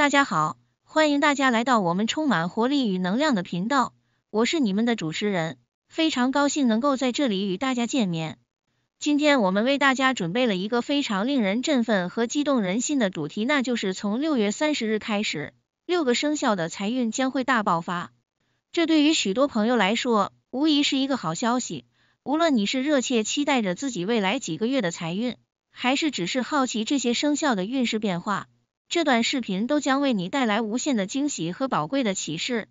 大家好，欢迎大家来到我们充满活力与能量的频道，我是你们的主持人，非常高兴能够在这里与大家见面。今天我们为大家准备了一个非常令人振奋和激动人心的主题，那就是从六月三十日开始，六个生肖的财运将会大爆发。这对于许多朋友来说，无疑是一个好消息。无论你是热切期待着自己未来几个月的财运，还是只是好奇这些生肖的运势变化。这段视频都将为你带来无限的惊喜和宝贵的启示。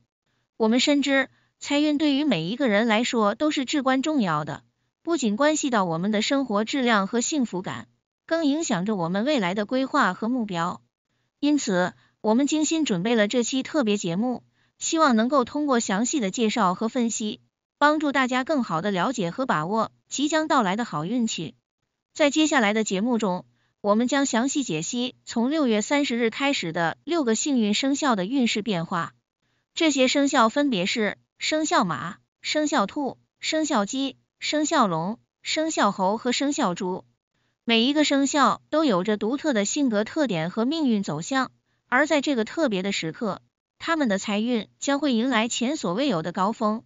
我们深知，财运对于每一个人来说都是至关重要的，不仅关系到我们的生活质量和幸福感，更影响着我们未来的规划和目标。因此，我们精心准备了这期特别节目，希望能够通过详细的介绍和分析，帮助大家更好的了解和把握即将到来的好运气。在接下来的节目中，我们将详细解析从六月三十日开始的六个幸运生肖的运势变化。这些生肖分别是生肖马、生肖兔、生肖鸡、生肖龙、生肖猴和生肖猪。每一个生肖都有着独特的性格特点和命运走向，而在这个特别的时刻，他们的财运将会迎来前所未有的高峰。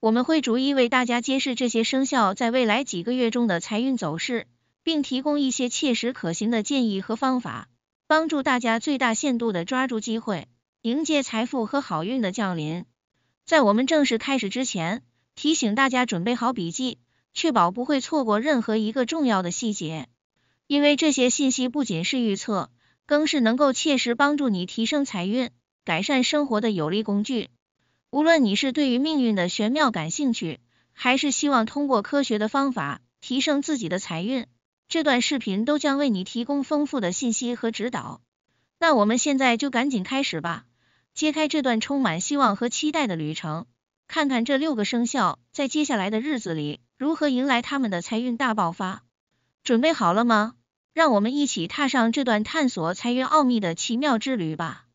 我们会逐一为大家揭示这些生肖在未来几个月中的财运走势。并提供一些切实可行的建议和方法，帮助大家最大限度地抓住机会，迎接财富和好运的降临。在我们正式开始之前，提醒大家准备好笔记，确保不会错过任何一个重要的细节。因为这些信息不仅是预测，更是能够切实帮助你提升财运、改善生活的有力工具。无论你是对于命运的玄妙感兴趣，还是希望通过科学的方法提升自己的财运。这段视频都将为你提供丰富的信息和指导。那我们现在就赶紧开始吧，揭开这段充满希望和期待的旅程，看看这六个生肖在接下来的日子里如何迎来他们的财运大爆发。准备好了吗？让我们一起踏上这段探索财运奥秘的奇妙之旅吧。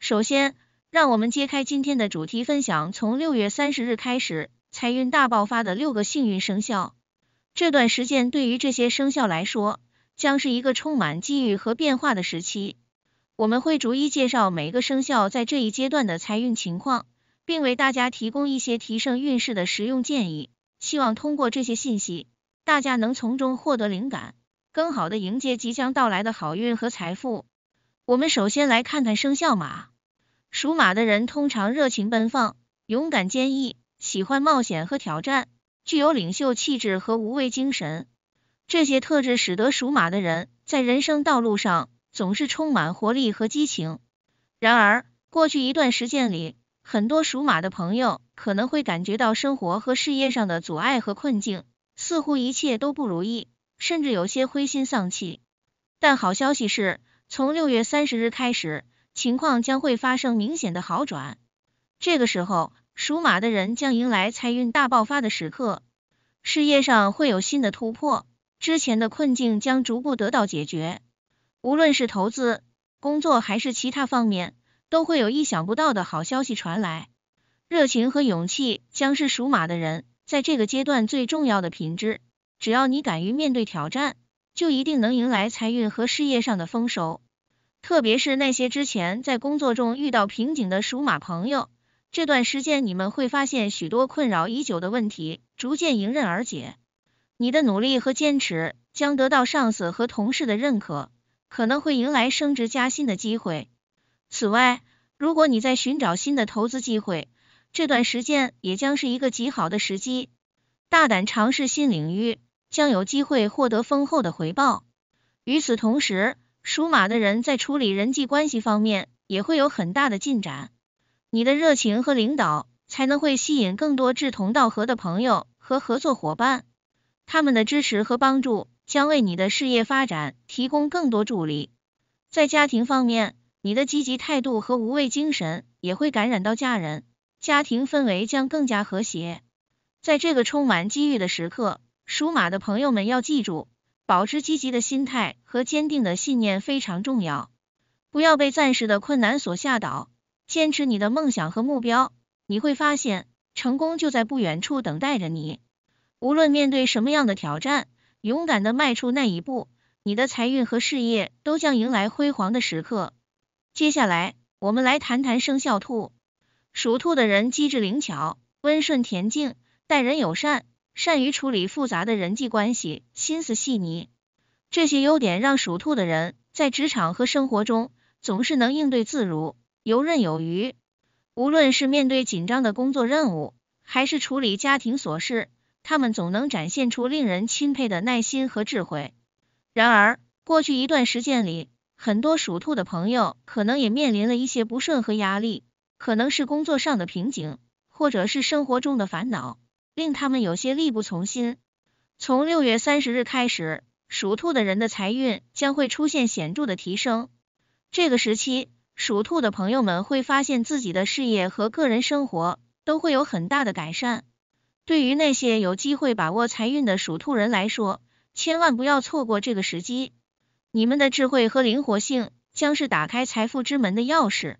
首先，让我们揭开今天的主题分享：从六月三十日开始，财运大爆发的六个幸运生肖。这段时间对于这些生肖来说，将是一个充满机遇和变化的时期。我们会逐一介绍每个生肖在这一阶段的财运情况，并为大家提供一些提升运势的实用建议。希望通过这些信息，大家能从中获得灵感，更好的迎接即将到来的好运和财富。我们首先来看看生肖马。属马的人通常热情奔放、勇敢坚毅，喜欢冒险和挑战。具有领袖气质和无畏精神，这些特质使得属马的人在人生道路上总是充满活力和激情。然而，过去一段时间里，很多属马的朋友可能会感觉到生活和事业上的阻碍和困境，似乎一切都不如意，甚至有些灰心丧气。但好消息是，从六月三十日开始，情况将会发生明显的好转。这个时候，属马的人将迎来财运大爆发的时刻，事业上会有新的突破，之前的困境将逐步得到解决。无论是投资、工作还是其他方面，都会有意想不到的好消息传来。热情和勇气将是属马的人在这个阶段最重要的品质。只要你敢于面对挑战，就一定能迎来财运和事业上的丰收。特别是那些之前在工作中遇到瓶颈的属马朋友。这段时间，你们会发现许多困扰已久的问题逐渐迎刃而解。你的努力和坚持将得到上司和同事的认可，可能会迎来升职加薪的机会。此外，如果你在寻找新的投资机会，这段时间也将是一个极好的时机，大胆尝试新领域，将有机会获得丰厚的回报。与此同时，属马的人在处理人际关系方面也会有很大的进展。你的热情和领导才能会吸引更多志同道合的朋友和合作伙伴，他们的支持和帮助将为你的事业发展提供更多助力。在家庭方面，你的积极态度和无畏精神也会感染到家人，家庭氛围将更加和谐。在这个充满机遇的时刻，属马的朋友们要记住，保持积极的心态和坚定的信念非常重要，不要被暂时的困难所吓倒。坚持你的梦想和目标，你会发现成功就在不远处等待着你。无论面对什么样的挑战，勇敢的迈出那一步，你的财运和事业都将迎来辉煌的时刻。接下来，我们来谈谈生肖兔。属兔的人机智灵巧、温顺恬静、待人友善，善于处理复杂的人际关系，心思细腻。这些优点让属兔的人在职场和生活中总是能应对自如。游刃有余，无论是面对紧张的工作任务，还是处理家庭琐事，他们总能展现出令人钦佩的耐心和智慧。然而，过去一段时间里，很多属兔的朋友可能也面临了一些不顺和压力，可能是工作上的瓶颈，或者是生活中的烦恼，令他们有些力不从心。从六月三十日开始，属兔的人的财运将会出现显著的提升，这个时期。属兔的朋友们会发现自己的事业和个人生活都会有很大的改善。对于那些有机会把握财运的属兔人来说，千万不要错过这个时机。你们的智慧和灵活性将是打开财富之门的钥匙。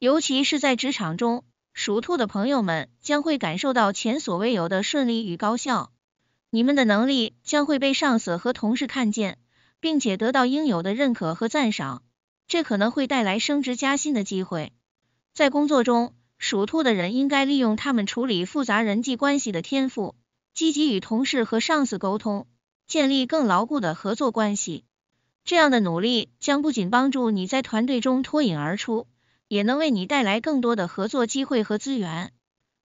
尤其是在职场中，属兔的朋友们将会感受到前所未有的顺利与高效。你们的能力将会被上司和同事看见，并且得到应有的认可和赞赏。这可能会带来升职加薪的机会。在工作中，属兔的人应该利用他们处理复杂人际关系的天赋，积极与同事和上司沟通，建立更牢固的合作关系。这样的努力将不仅帮助你在团队中脱颖而出，也能为你带来更多的合作机会和资源。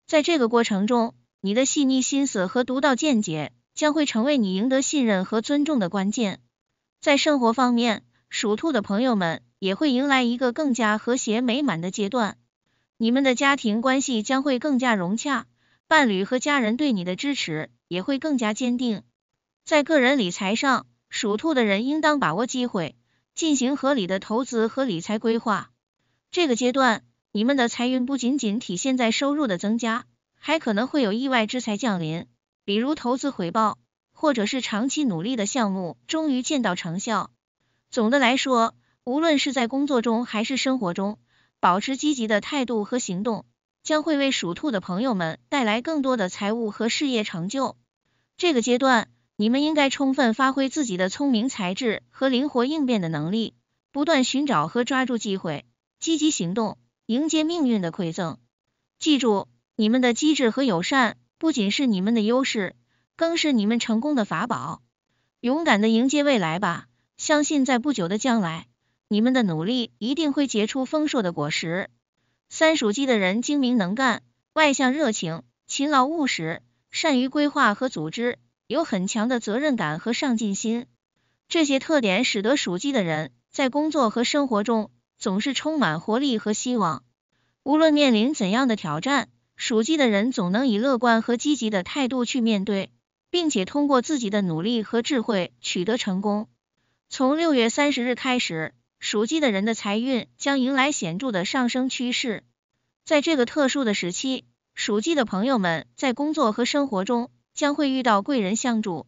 在这个过程中，你的细腻心思和独到见解将会成为你赢得信任和尊重的关键。在生活方面，属兔的朋友们。也会迎来一个更加和谐美满的阶段，你们的家庭关系将会更加融洽，伴侣和家人对你的支持也会更加坚定。在个人理财上，属兔的人应当把握机会，进行合理的投资和理财规划。这个阶段，你们的财运不仅仅体现在收入的增加，还可能会有意外之财降临，比如投资回报，或者是长期努力的项目终于见到成效。总的来说，无论是在工作中还是生活中，保持积极的态度和行动，将会为属兔的朋友们带来更多的财务和事业成就。这个阶段，你们应该充分发挥自己的聪明才智和灵活应变的能力，不断寻找和抓住机会，积极行动，迎接命运的馈赠。记住，你们的机智和友善不仅是你们的优势，更是你们成功的法宝。勇敢的迎接未来吧，相信在不久的将来。你们的努力一定会结出丰硕的果实。三属鸡的人精明能干，外向热情，勤劳务实，善于规划和组织，有很强的责任感和上进心。这些特点使得属鸡的人在工作和生活中总是充满活力和希望。无论面临怎样的挑战，属鸡的人总能以乐观和积极的态度去面对，并且通过自己的努力和智慧取得成功。从六月三十日开始。属鸡的人的财运将迎来显著的上升趋势。在这个特殊的时期，属鸡的朋友们在工作和生活中将会遇到贵人相助。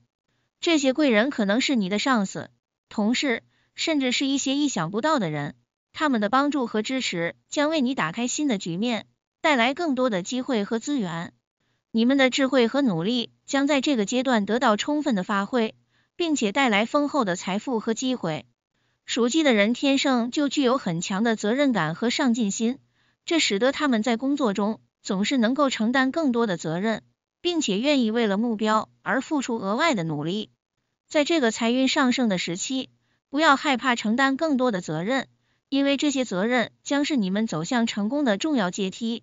这些贵人可能是你的上司、同事，甚至是一些意想不到的人。他们的帮助和支持将为你打开新的局面，带来更多的机会和资源。你们的智慧和努力将在这个阶段得到充分的发挥，并且带来丰厚的财富和机会。属鸡的人天生就具有很强的责任感和上进心，这使得他们在工作中总是能够承担更多的责任，并且愿意为了目标而付出额外的努力。在这个财运上升的时期，不要害怕承担更多的责任，因为这些责任将是你们走向成功的重要阶梯。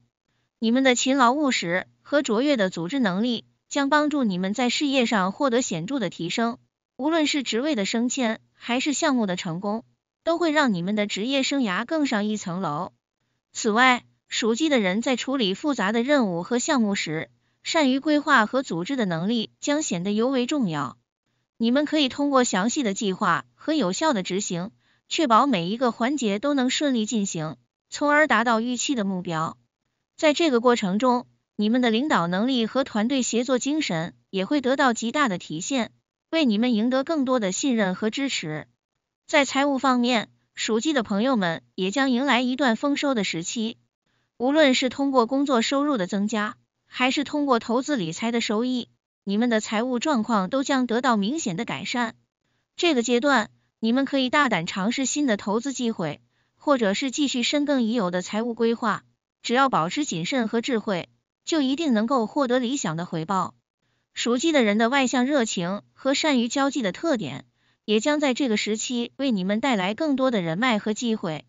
你们的勤劳务实和卓越的组织能力将帮助你们在事业上获得显著的提升，无论是职位的升迁。还是项目的成功，都会让你们的职业生涯更上一层楼。此外，属鸡的人在处理复杂的任务和项目时，善于规划和组织的能力将显得尤为重要。你们可以通过详细的计划和有效的执行，确保每一个环节都能顺利进行，从而达到预期的目标。在这个过程中，你们的领导能力和团队协作精神也会得到极大的体现。为你们赢得更多的信任和支持。在财务方面，属鸡的朋友们也将迎来一段丰收的时期。无论是通过工作收入的增加，还是通过投资理财的收益，你们的财务状况都将得到明显的改善。这个阶段，你们可以大胆尝试新的投资机会，或者是继续深耕已有的财务规划。只要保持谨慎和智慧，就一定能够获得理想的回报。熟悉的人的外向热情和善于交际的特点，也将在这个时期为你们带来更多的人脉和机会。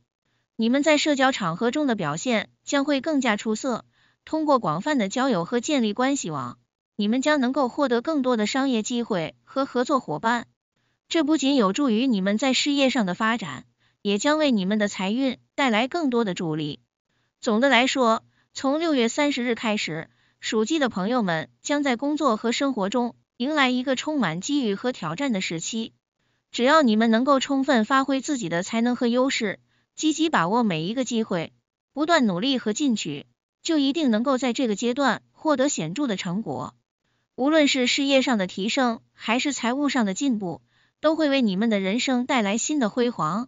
你们在社交场合中的表现将会更加出色。通过广泛的交友和建立关系网，你们将能够获得更多的商业机会和合作伙伴。这不仅有助于你们在事业上的发展，也将为你们的财运带来更多的助力。总的来说，从六月三十日开始。属鸡的朋友们将在工作和生活中迎来一个充满机遇和挑战的时期。只要你们能够充分发挥自己的才能和优势，积极把握每一个机会，不断努力和进取，就一定能够在这个阶段获得显著的成果。无论是事业上的提升，还是财务上的进步，都会为你们的人生带来新的辉煌。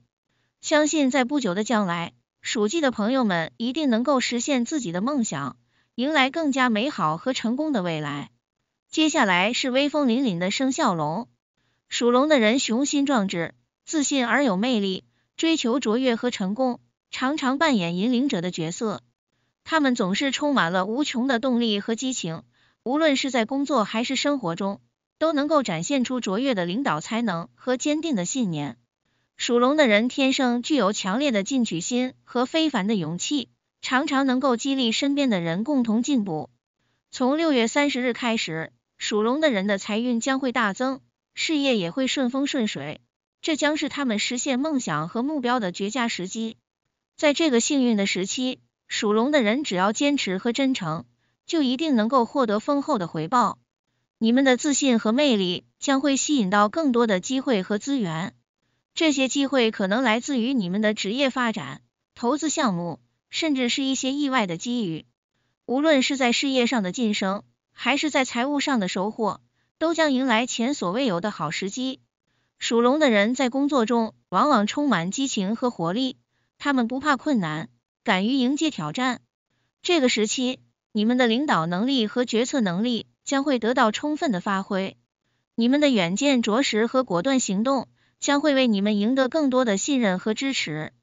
相信在不久的将来，属鸡的朋友们一定能够实现自己的梦想。迎来更加美好和成功的未来。接下来是威风凛凛的生肖龙。属龙的人雄心壮志，自信而有魅力，追求卓越和成功，常常扮演引领者的角色。他们总是充满了无穷的动力和激情，无论是在工作还是生活中，都能够展现出卓越的领导才能和坚定的信念。属龙的人天生具有强烈的进取心和非凡的勇气。常常能够激励身边的人共同进步。从六月三十日开始，属龙的人的财运将会大增，事业也会顺风顺水。这将是他们实现梦想和目标的绝佳时机。在这个幸运的时期，属龙的人只要坚持和真诚，就一定能够获得丰厚的回报。你们的自信和魅力将会吸引到更多的机会和资源。这些机会可能来自于你们的职业发展、投资项目。甚至是一些意外的机遇。无论是在事业上的晋升，还是在财务上的收获，都将迎来前所未有的好时机。属龙的人在工作中往往充满激情和活力，他们不怕困难，敢于迎接挑战。这个时期，你们的领导能力和决策能力将会得到充分的发挥。你们的远见卓识和果断行动，将会为你们赢得更多的信任和支持。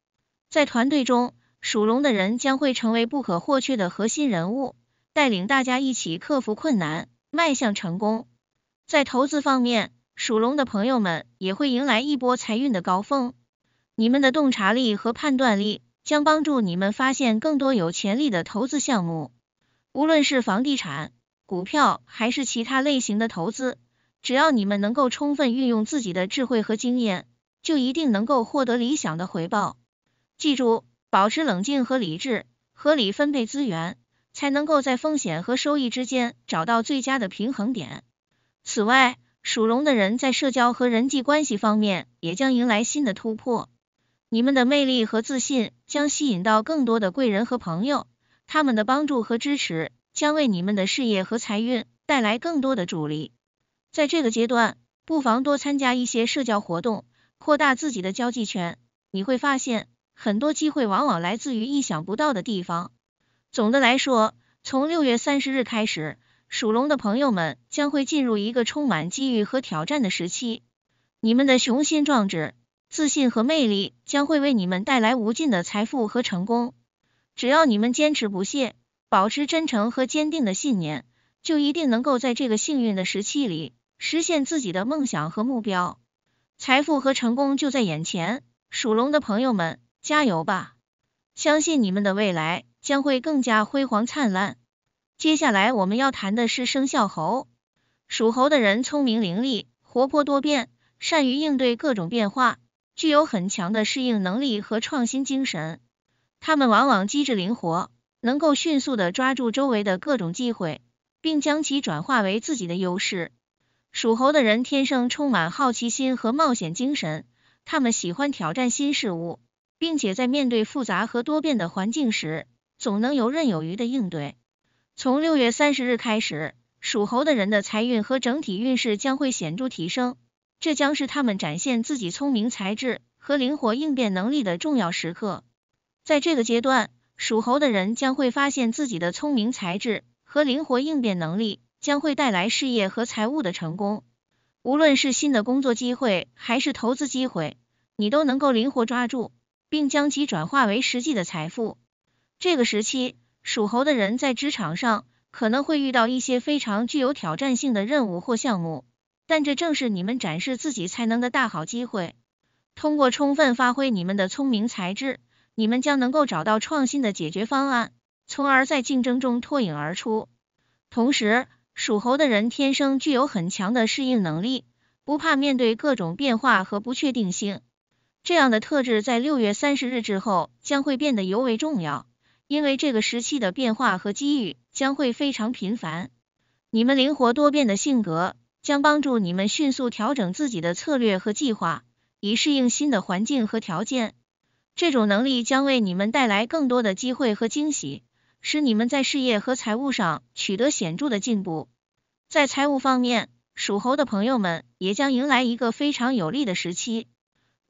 在团队中，属龙的人将会成为不可或缺的核心人物，带领大家一起克服困难，迈向成功。在投资方面，属龙的朋友们也会迎来一波财运的高峰。你们的洞察力和判断力将帮助你们发现更多有潜力的投资项目。无论是房地产、股票还是其他类型的投资，只要你们能够充分运用自己的智慧和经验，就一定能够获得理想的回报。记住。保持冷静和理智，合理分配资源，才能够在风险和收益之间找到最佳的平衡点。此外，属龙的人在社交和人际关系方面也将迎来新的突破。你们的魅力和自信将吸引到更多的贵人和朋友，他们的帮助和支持将为你们的事业和财运带来更多的助力。在这个阶段，不妨多参加一些社交活动，扩大自己的交际圈，你会发现。很多机会往往来自于意想不到的地方。总的来说，从六月三十日开始，属龙的朋友们将会进入一个充满机遇和挑战的时期。你们的雄心壮志、自信和魅力将会为你们带来无尽的财富和成功。只要你们坚持不懈，保持真诚和坚定的信念，就一定能够在这个幸运的时期里实现自己的梦想和目标。财富和成功就在眼前，属龙的朋友们。加油吧，相信你们的未来将会更加辉煌灿烂。接下来我们要谈的是生肖猴。属猴的人聪明伶俐，活泼多变，善于应对各种变化，具有很强的适应能力和创新精神。他们往往机智灵活，能够迅速的抓住周围的各种机会，并将其转化为自己的优势。属猴的人天生充满好奇心和冒险精神，他们喜欢挑战新事物。并且在面对复杂和多变的环境时，总能游刃有余的应对。从六月三十日开始，属猴的人的财运和整体运势将会显著提升，这将是他们展现自己聪明才智和灵活应变能力的重要时刻。在这个阶段，属猴的人将会发现自己的聪明才智和灵活应变能力将会带来事业和财务的成功。无论是新的工作机会还是投资机会，你都能够灵活抓住。并将其转化为实际的财富。这个时期，属猴的人在职场上可能会遇到一些非常具有挑战性的任务或项目，但这正是你们展示自己才能的大好机会。通过充分发挥你们的聪明才智，你们将能够找到创新的解决方案，从而在竞争中脱颖而出。同时，属猴的人天生具有很强的适应能力，不怕面对各种变化和不确定性。这样的特质在六月三十日之后将会变得尤为重要，因为这个时期的变化和机遇将会非常频繁。你们灵活多变的性格将帮助你们迅速调整自己的策略和计划，以适应新的环境和条件。这种能力将为你们带来更多的机会和惊喜，使你们在事业和财务上取得显著的进步。在财务方面，属猴的朋友们也将迎来一个非常有利的时期。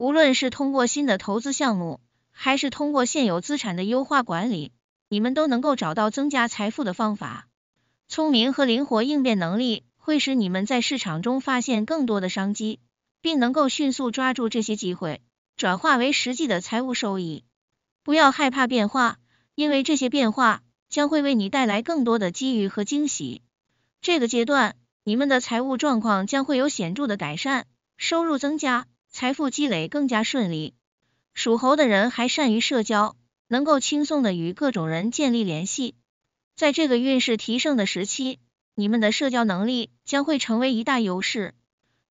无论是通过新的投资项目，还是通过现有资产的优化管理，你们都能够找到增加财富的方法。聪明和灵活应变能力会使你们在市场中发现更多的商机，并能够迅速抓住这些机会，转化为实际的财务收益。不要害怕变化，因为这些变化将会为你带来更多的机遇和惊喜。这个阶段，你们的财务状况将会有显著的改善，收入增加。财富积累更加顺利。属猴的人还善于社交，能够轻松的与各种人建立联系。在这个运势提升的时期，你们的社交能力将会成为一大优势。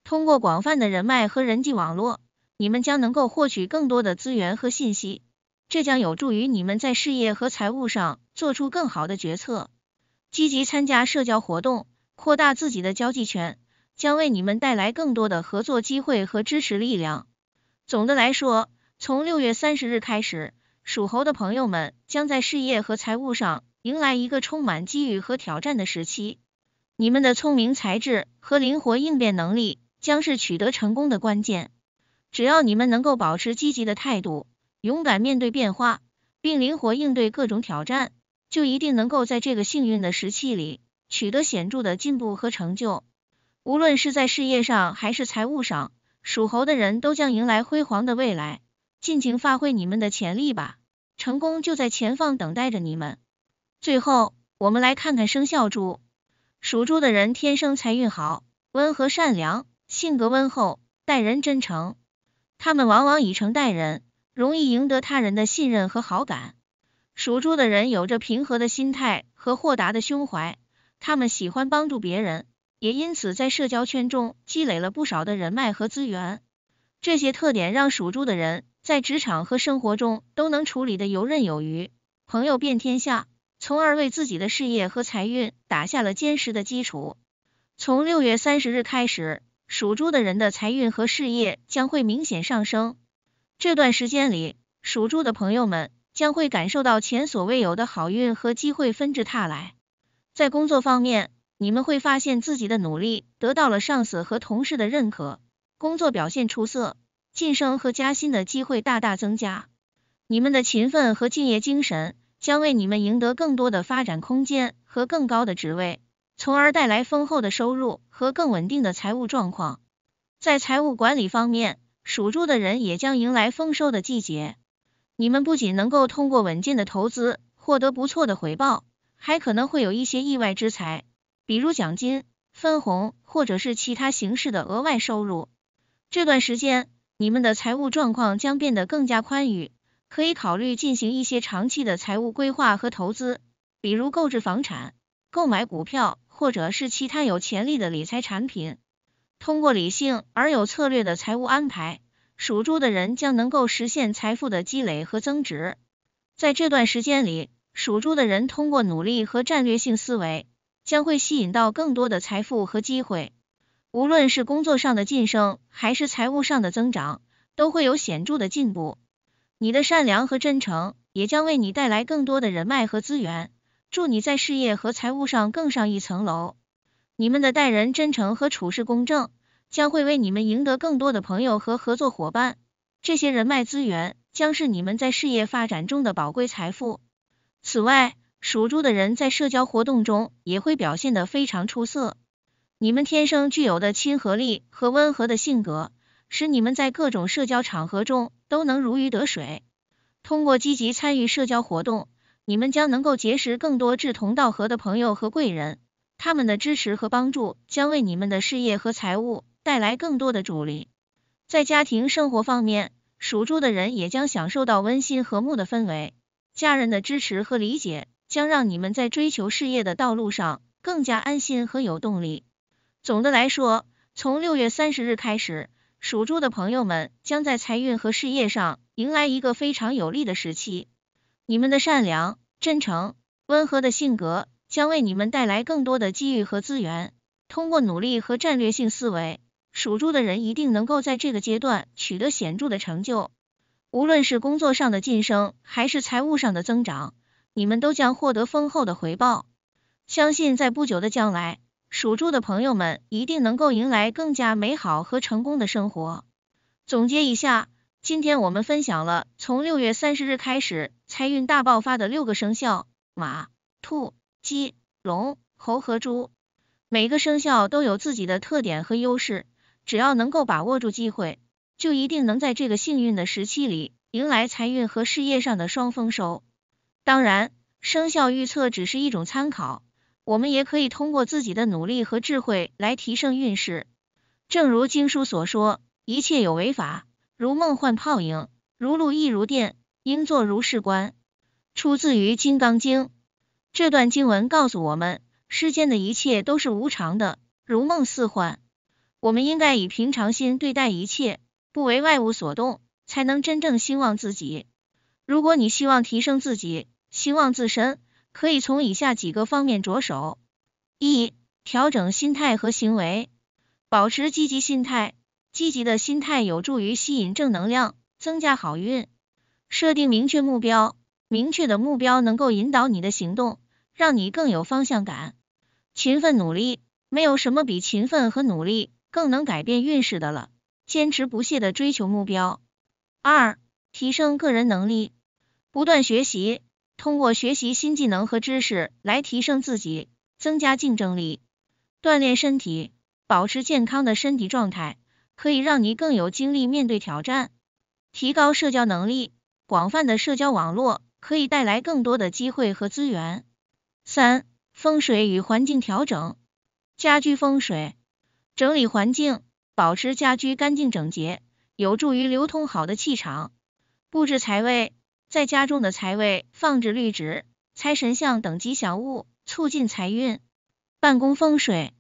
通过广泛的人脉和人际网络，你们将能够获取更多的资源和信息，这将有助于你们在事业和财务上做出更好的决策。积极参加社交活动，扩大自己的交际圈。将为你们带来更多的合作机会和支持力量。总的来说，从六月三十日开始，属猴的朋友们将在事业和财务上迎来一个充满机遇和挑战的时期。你们的聪明才智和灵活应变能力将是取得成功的关键。只要你们能够保持积极的态度，勇敢面对变化，并灵活应对各种挑战，就一定能够在这个幸运的时期里取得显著的进步和成就。无论是在事业上还是财务上，属猴的人都将迎来辉煌的未来，尽情发挥你们的潜力吧，成功就在前方等待着你们。最后，我们来看看生肖猪。属猪的人天生财运好，温和善良，性格温厚，待人真诚。他们往往以诚待人，容易赢得他人的信任和好感。属猪的人有着平和的心态和豁达的胸怀，他们喜欢帮助别人。也因此在社交圈中积累了不少的人脉和资源，这些特点让属猪的人在职场和生活中都能处理的游刃有余，朋友遍天下，从而为自己的事业和财运打下了坚实的基础。从六月三十日开始，属猪的人的财运和事业将会明显上升。这段时间里，属猪的朋友们将会感受到前所未有的好运和机会纷至沓来，在工作方面。你们会发现自己的努力得到了上司和同事的认可，工作表现出色，晋升和加薪的机会大大增加。你们的勤奋和敬业精神将为你们赢得更多的发展空间和更高的职位，从而带来丰厚的收入和更稳定的财务状况。在财务管理方面，属猪的人也将迎来丰收的季节。你们不仅能够通过稳健的投资获得不错的回报，还可能会有一些意外之财。比如奖金、分红，或者是其他形式的额外收入。这段时间，你们的财务状况将变得更加宽裕，可以考虑进行一些长期的财务规划和投资，比如购置房产、购买股票，或者是其他有潜力的理财产品。通过理性而有策略的财务安排，属猪的人将能够实现财富的积累和增值。在这段时间里，属猪的人通过努力和战略性思维。将会吸引到更多的财富和机会，无论是工作上的晋升还是财务上的增长，都会有显著的进步。你的善良和真诚也将为你带来更多的人脉和资源，祝你在事业和财务上更上一层楼。你们的待人真诚和处事公正，将会为你们赢得更多的朋友和合作伙伴。这些人脉资源将是你们在事业发展中的宝贵财富。此外，属猪的人在社交活动中也会表现得非常出色。你们天生具有的亲和力和温和的性格，使你们在各种社交场合中都能如鱼得水。通过积极参与社交活动，你们将能够结识更多志同道合的朋友和贵人，他们的支持和帮助将为你们的事业和财务带来更多的助力。在家庭生活方面，属猪的人也将享受到温馨和睦的氛围，家人的支持和理解。将让你们在追求事业的道路上更加安心和有动力。总的来说，从六月三十日开始，属猪的朋友们将在财运和事业上迎来一个非常有利的时期。你们的善良、真诚、温和的性格将为你们带来更多的机遇和资源。通过努力和战略性思维，属猪的人一定能够在这个阶段取得显著的成就，无论是工作上的晋升还是财务上的增长。你们都将获得丰厚的回报。相信在不久的将来，属猪的朋友们一定能够迎来更加美好和成功的生活。总结一下，今天我们分享了从六月三十日开始财运大爆发的六个生肖：马、兔、鸡、龙、猴和猪。每个生肖都有自己的特点和优势，只要能够把握住机会，就一定能在这个幸运的时期里迎来财运和事业上的双丰收。当然，生肖预测只是一种参考，我们也可以通过自己的努力和智慧来提升运势。正如经书所说：“一切有为法，如梦幻泡影，如露亦如电，应作如是观。”出自于《金刚经》。这段经文告诉我们，世间的一切都是无常的，如梦似幻。我们应该以平常心对待一切，不为外物所动，才能真正兴旺自己。如果你希望提升自己，希望自身可以从以下几个方面着手：一、调整心态和行为，保持积极心态，积极的心态有助于吸引正能量，增加好运；设定明确目标，明确的目标能够引导你的行动，让你更有方向感；勤奋努力，没有什么比勤奋和努力更能改变运势的了，坚持不懈的追求目标。二、提升个人能力，不断学习。通过学习新技能和知识来提升自己，增加竞争力；锻炼身体，保持健康的身体状态，可以让你更有精力面对挑战；提高社交能力，广泛的社交网络可以带来更多的机会和资源。三、风水与环境调整，家居风水，整理环境，保持家居干净整洁，有助于流通好的气场；布置财位。在家中的财位放置绿植、财神像等吉祥物，促进财运。办公风水，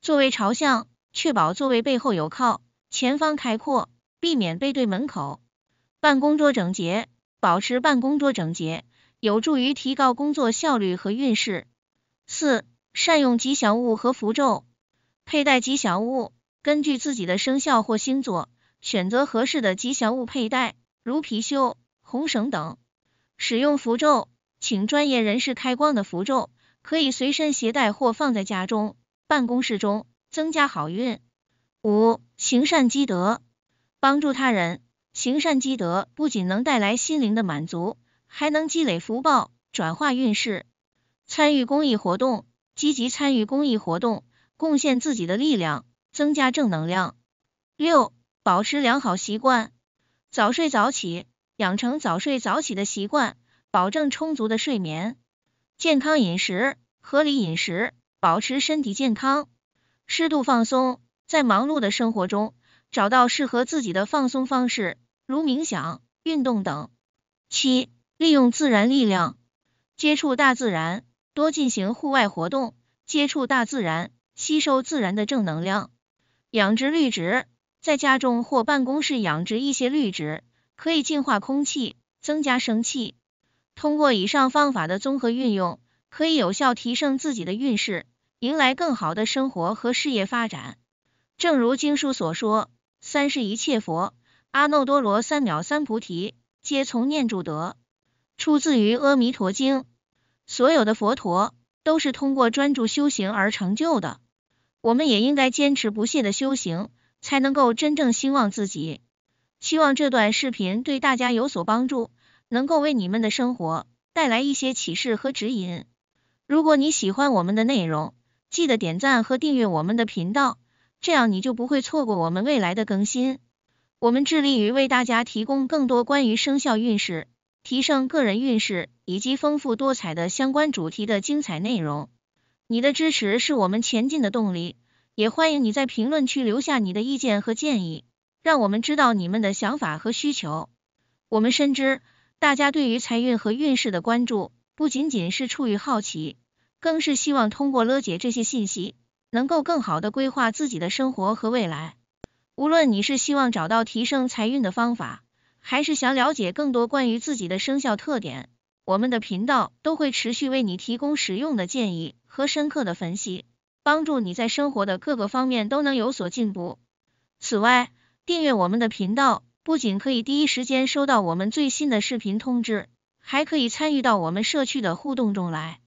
座位朝向，确保座位背后有靠，前方开阔，避免背对门口。办公桌整洁，保持办公桌整洁，有助于提高工作效率和运势。四，善用吉祥物和符咒。佩戴吉祥物，根据自己的生肖或星座，选择合适的吉祥物佩戴，如貔貅。红绳等，使用符咒，请专业人士开光的符咒可以随身携带或放在家中、办公室中，增加好运。五、行善积德，帮助他人。行善积德不仅能带来心灵的满足，还能积累福报，转化运势。参与公益活动，积极参与公益活动，贡献自己的力量，增加正能量。六、保持良好习惯，早睡早起。养成早睡早起的习惯，保证充足的睡眠；健康饮食，合理饮食，保持身体健康；适度放松，在忙碌的生活中找到适合自己的放松方式，如冥想、运动等。七、利用自然力量，接触大自然，多进行户外活动，接触大自然，吸收自然的正能量；养殖绿植，在家中或办公室养殖一些绿植。可以净化空气，增加生气。通过以上方法的综合运用，可以有效提升自己的运势，迎来更好的生活和事业发展。正如经书所说：“三世一切佛，阿耨多罗三藐三菩提，皆从念住得。”出自于《阿弥陀经》。所有的佛陀都是通过专注修行而成就的，我们也应该坚持不懈的修行，才能够真正兴旺自己。希望这段视频对大家有所帮助，能够为你们的生活带来一些启示和指引。如果你喜欢我们的内容，记得点赞和订阅我们的频道，这样你就不会错过我们未来的更新。我们致力于为大家提供更多关于生肖运势、提升个人运势以及丰富多彩的相关主题的精彩内容。你的支持是我们前进的动力，也欢迎你在评论区留下你的意见和建议。让我们知道你们的想法和需求。我们深知，大家对于财运和运势的关注不仅仅是出于好奇，更是希望通过了解这些信息，能够更好的规划自己的生活和未来。无论你是希望找到提升财运的方法，还是想了解更多关于自己的生肖特点，我们的频道都会持续为你提供实用的建议和深刻的分析，帮助你在生活的各个方面都能有所进步。此外，订阅我们的频道，不仅可以第一时间收到我们最新的视频通知，还可以参与到我们社区的互动中来。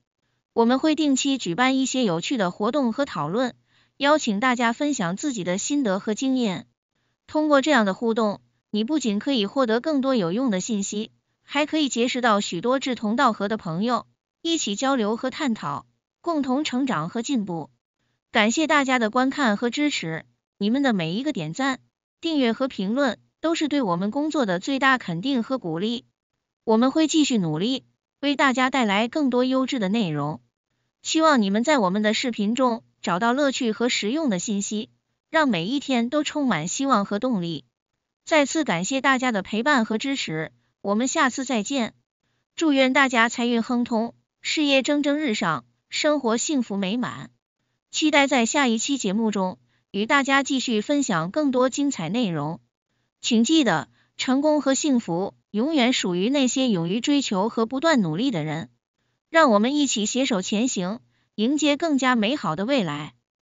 我们会定期举办一些有趣的活动和讨论，邀请大家分享自己的心得和经验。通过这样的互动，你不仅可以获得更多有用的信息，还可以结识到许多志同道合的朋友，一起交流和探讨，共同成长和进步。感谢大家的观看和支持，你们的每一个点赞。订阅和评论都是对我们工作的最大肯定和鼓励，我们会继续努力，为大家带来更多优质的内容。希望你们在我们的视频中找到乐趣和实用的信息，让每一天都充满希望和动力。再次感谢大家的陪伴和支持，我们下次再见。祝愿大家财运亨通，事业蒸蒸日上，生活幸福美满。期待在下一期节目中。与大家继续分享更多精彩内容，请记得，成功和幸福永远属于那些勇于追求和不断努力的人。让我们一起携手前行，迎接更加美好的未来。